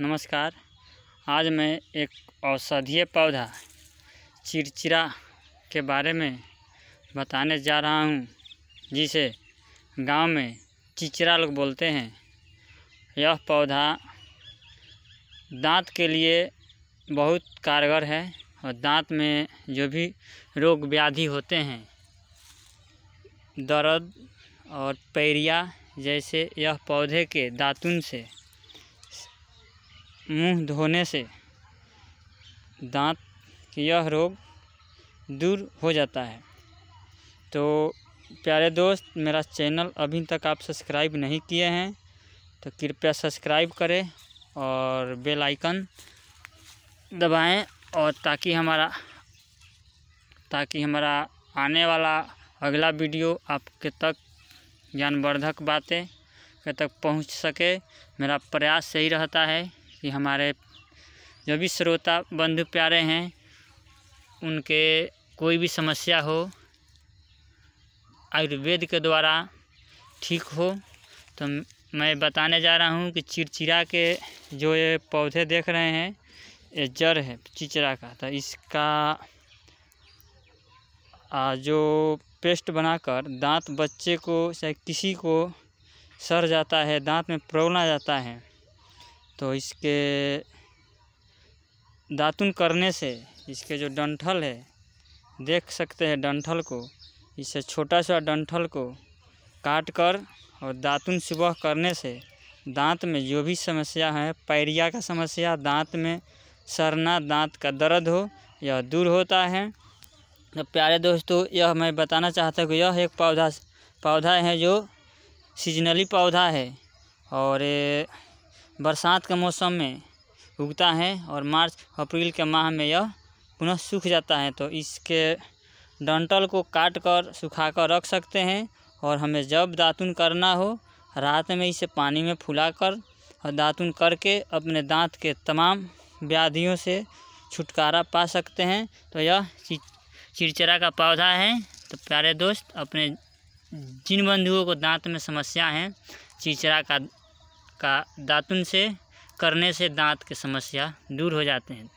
नमस्कार आज मैं एक औषधीय पौधा चिड़चिड़ा के बारे में बताने जा रहा हूँ जिसे गांव में चिचरा लोग बोलते हैं यह पौधा दांत के लिए बहुत कारगर है और दांत में जो भी रोग व्याधि होते हैं दर्द और पैरिया जैसे यह पौधे के दातुन से मुंह धोने से दांत यह रोग दूर हो जाता है तो प्यारे दोस्त मेरा चैनल अभी तक आप सब्सक्राइब नहीं किए हैं तो कृपया सब्सक्राइब करें और बेल आइकन दबाएं और ताकि हमारा ताकि हमारा आने वाला अगला वीडियो आपके तक ज्ञानवर्धक बातें के तक पहुंच सके मेरा प्रयास सही रहता है कि हमारे जो भी श्रोता बंधु प्यारे हैं उनके कोई भी समस्या हो आयुर्वेद के द्वारा ठीक हो तो मैं बताने जा रहा हूँ कि चिड़चिड़ा के जो ये पौधे देख रहे हैं ये जड़ है चिचरा का तो इसका आ, जो पेस्ट बनाकर दांत बच्चे को चाहे किसी को सर जाता है दांत में प्रोलना जाता है तो इसके दातुन करने से इसके जो डंठल है देख सकते हैं डंठल को इसे छोटा सा डंठल को काट कर और दातुन सुबह करने से दांत में जो भी समस्या है पैरिया का समस्या दांत में सरना दांत का दर्द हो यह दूर होता है तो प्यारे दोस्तों यह मैं बताना चाहता हूँ कि यह एक पौधा पौधा है जो सीजनली पौधा है और बरसात के मौसम में उगता है और मार्च अप्रैल के माह में यह पुनः सूख जाता है तो इसके डंटल को काट कर सुखा कर रख सकते हैं और हमें जब दातुन करना हो रात में इसे पानी में फुला कर और दातुन करके अपने दांत के तमाम व्याधियों से छुटकारा पा सकते हैं तो यह चिड़चिड़ा का पौधा है तो प्यारे दोस्त अपने जिन बंधुओं को दांत में समस्या है चिड़चिड़ा का का दातुन से करने से दांत की समस्या दूर हो जाते हैं